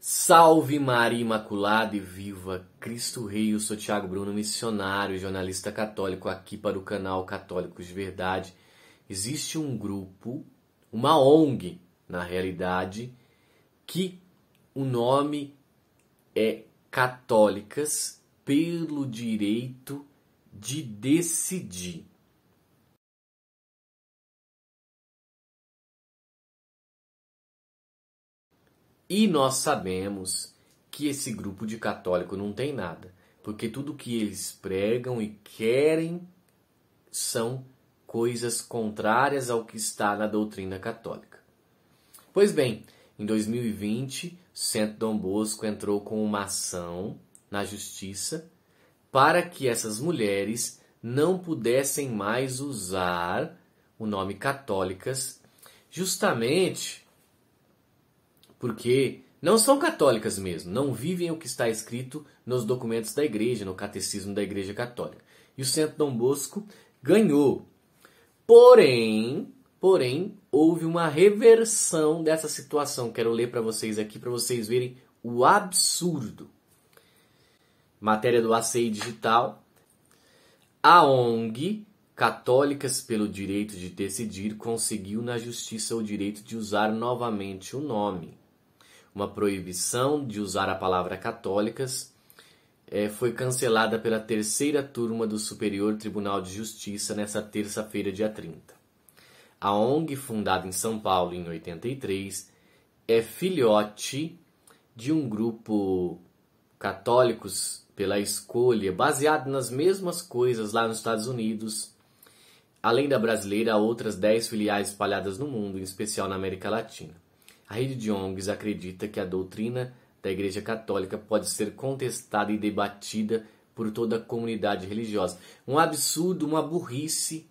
Salve Maria Imaculada e viva Cristo Rei! Eu sou Tiago Bruno, missionário e jornalista católico aqui para o canal Católicos de Verdade. Existe um grupo, uma ONG, na realidade, que o nome é Católicas pelo Direito de Decidir. E nós sabemos que esse grupo de católico não tem nada, porque tudo que eles pregam e querem são coisas contrárias ao que está na doutrina católica. Pois bem, em 2020, o Centro Dom Bosco entrou com uma ação na justiça para que essas mulheres não pudessem mais usar o nome católicas, justamente porque não são católicas mesmo, não vivem o que está escrito nos documentos da igreja, no catecismo da igreja católica. E o Santo Dom Bosco ganhou. Porém, porém, houve uma reversão dessa situação. Quero ler para vocês aqui para vocês verem o absurdo. Matéria do ACI Digital. A ONG Católicas pelo Direito de Decidir conseguiu na justiça o direito de usar novamente o nome uma proibição de usar a palavra católicas, é, foi cancelada pela terceira turma do Superior Tribunal de Justiça nesta terça-feira, dia 30. A ONG, fundada em São Paulo em 83, é filhote de um grupo católicos pela escolha, baseado nas mesmas coisas lá nos Estados Unidos. Além da brasileira, há outras 10 filiais espalhadas no mundo, em especial na América Latina. A rede de ONGs acredita que a doutrina da Igreja Católica pode ser contestada e debatida por toda a comunidade religiosa. Um absurdo, uma burrice,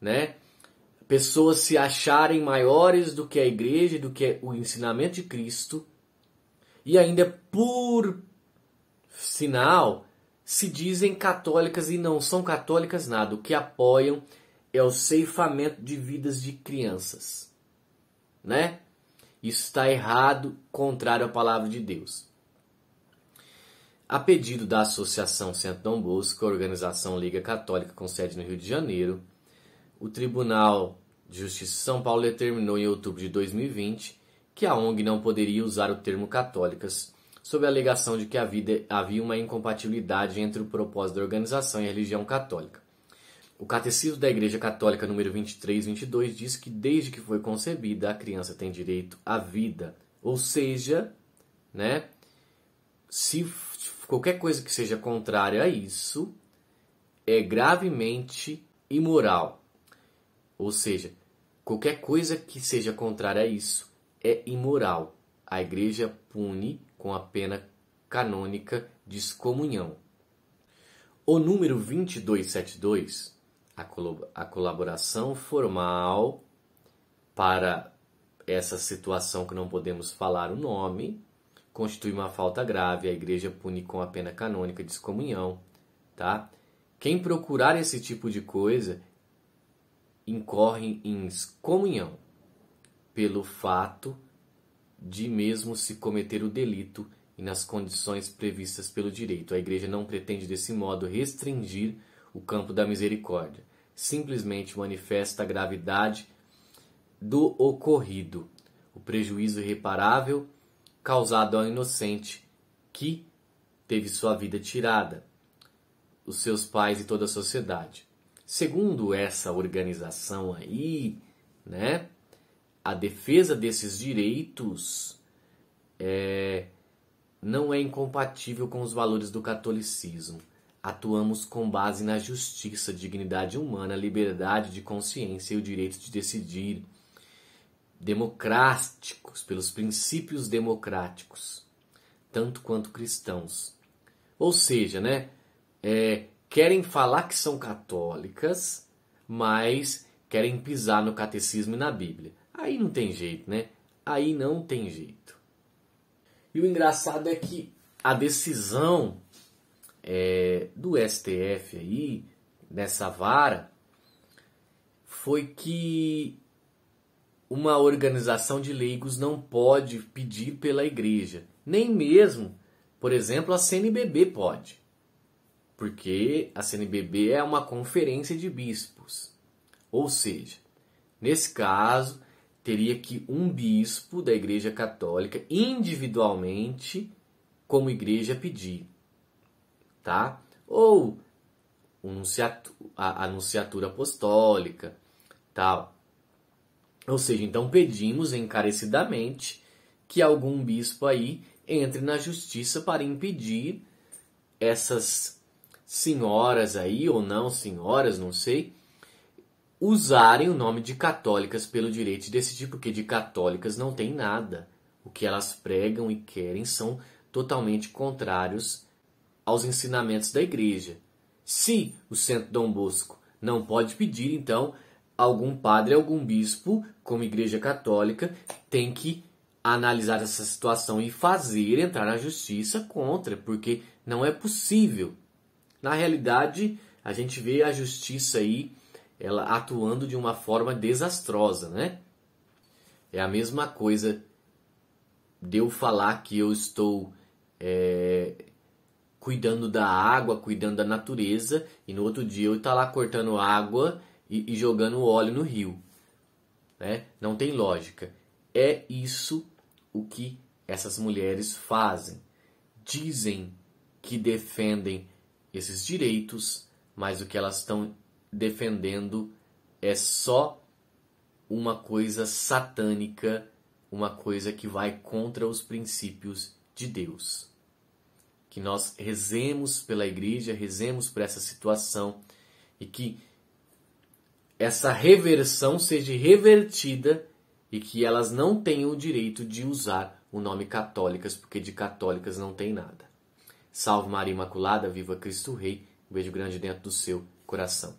né? Pessoas se acharem maiores do que a igreja, do que o ensinamento de Cristo, e ainda por sinal se dizem católicas e não são católicas nada. O que apoiam é o ceifamento de vidas de crianças, né? Isso está errado, contrário à palavra de Deus. A pedido da Associação Centro Dom Bosco, a organização Liga Católica com sede no Rio de Janeiro, o Tribunal de Justiça de São Paulo determinou em outubro de 2020 que a ONG não poderia usar o termo católicas, sob a alegação de que havia uma incompatibilidade entre o propósito da organização e a religião católica. O Catecismo da Igreja Católica número 2322 diz que desde que foi concebida a criança tem direito à vida, ou seja, né, se qualquer coisa que seja contrária a isso é gravemente imoral. Ou seja, qualquer coisa que seja contrária a isso é imoral. A igreja pune com a pena canônica de excomunhão. O número 2272 a, a colaboração formal para essa situação que não podemos falar o nome constitui uma falta grave, a igreja pune com a pena canônica de excomunhão, tá? Quem procurar esse tipo de coisa incorre em excomunhão pelo fato de mesmo se cometer o delito e nas condições previstas pelo direito. A igreja não pretende desse modo restringir o campo da misericórdia. Simplesmente manifesta a gravidade do ocorrido, o prejuízo irreparável causado ao inocente que teve sua vida tirada, os seus pais e toda a sociedade. Segundo essa organização aí, né, a defesa desses direitos é, não é incompatível com os valores do catolicismo atuamos com base na justiça, dignidade humana, liberdade de consciência e o direito de decidir, democráticos, pelos princípios democráticos, tanto quanto cristãos. Ou seja, né, é, querem falar que são católicas, mas querem pisar no catecismo e na Bíblia. Aí não tem jeito, né? Aí não tem jeito. E o engraçado é que a decisão é, do STF aí, nessa vara, foi que uma organização de leigos não pode pedir pela igreja, nem mesmo, por exemplo, a CNBB pode, porque a CNBB é uma conferência de bispos. Ou seja, nesse caso, teria que um bispo da Igreja Católica individualmente, como igreja, pedir tá? Ou a anunciatura apostólica, tal. Ou seja, então pedimos encarecidamente que algum bispo aí entre na justiça para impedir essas senhoras aí, ou não senhoras, não sei, usarem o nome de católicas pelo direito desse tipo porque de católicas não tem nada. O que elas pregam e querem são totalmente contrários aos ensinamentos da igreja. Se o Santo Dom Bosco não pode pedir, então algum padre, algum bispo, como igreja católica, tem que analisar essa situação e fazer entrar na justiça contra, porque não é possível. Na realidade, a gente vê a justiça aí ela atuando de uma forma desastrosa, né? É a mesma coisa de eu falar que eu estou é, cuidando da água, cuidando da natureza, e no outro dia eu tá lá cortando água e, e jogando óleo no rio. Né? Não tem lógica. É isso o que essas mulheres fazem. Dizem que defendem esses direitos, mas o que elas estão defendendo é só uma coisa satânica, uma coisa que vai contra os princípios de Deus que nós rezemos pela igreja, rezemos por essa situação e que essa reversão seja revertida e que elas não tenham o direito de usar o nome católicas, porque de católicas não tem nada. Salve Maria Imaculada, viva Cristo Rei, um beijo grande dentro do seu coração.